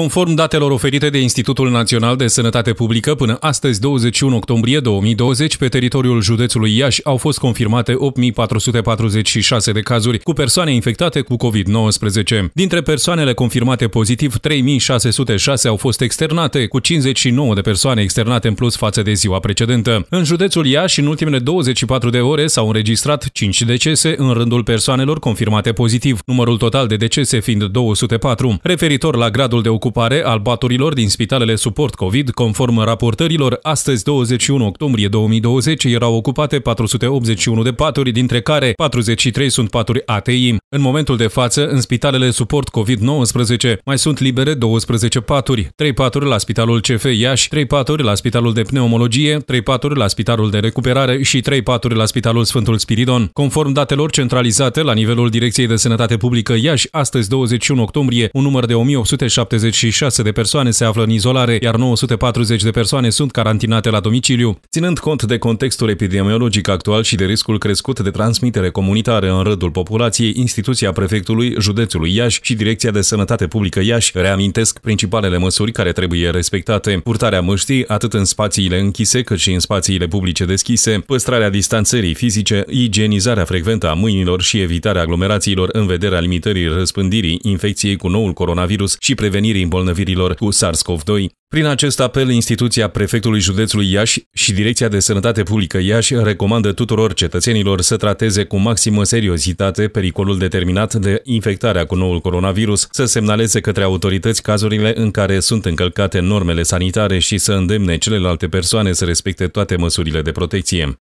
Conform datelor oferite de Institutul Național de Sănătate Publică, până astăzi, 21 octombrie 2020, pe teritoriul județului Iași au fost confirmate 8.446 de cazuri cu persoane infectate cu COVID-19. Dintre persoanele confirmate pozitiv, 3.606 au fost externate, cu 59 de persoane externate în plus față de ziua precedentă. În județul Iași, în ultimele 24 de ore, s-au înregistrat 5 decese în rândul persoanelor confirmate pozitiv, numărul total de decese fiind 204. Referitor la gradul de ocupare ocupare al baturilor din spitalele suport COVID, conform raportărilor, astăzi 21 octombrie 2020 erau ocupate 481 de paturi, dintre care 43 sunt paturi ATI. În momentul de față, în spitalele suport COVID-19 mai sunt libere 12 paturi, 3 paturi la Spitalul CF Iași, 3 paturi la Spitalul de Pneumologie, 3 paturi la Spitalul de Recuperare și 3 paturi la Spitalul Sfântul Spiridon. Conform datelor centralizate la nivelul Direcției de Sănătate Publică Iași, astăzi 21 octombrie, un număr de 1870 46 de persoane se află în izolare, iar 940 de persoane sunt carantinate la domiciliu. Ținând cont de contextul epidemiologic actual și de riscul crescut de transmitere comunitară în rândul populației, instituția prefectului județului Iași și Direcția de Sănătate Publică Iași reamintesc principalele măsuri care trebuie respectate. Purtarea măștii atât în spațiile închise cât și în spațiile publice deschise, păstrarea distanțării fizice, igienizarea frecventă a mâinilor și evitarea aglomerațiilor în vederea limitării răspândirii infecției cu noul coronavirus și prevenirii prevenirii îmbolnăvirilor cu SARS-CoV-2. Prin acest apel, instituția prefectului județului Iași și Direcția de Sănătate Publică Iași recomandă tuturor cetățenilor să trateze cu maximă seriozitate pericolul determinat de infectarea cu noul coronavirus, să semnaleze către autorități cazurile în care sunt încălcate normele sanitare și să îndemne celelalte persoane să respecte toate măsurile de protecție.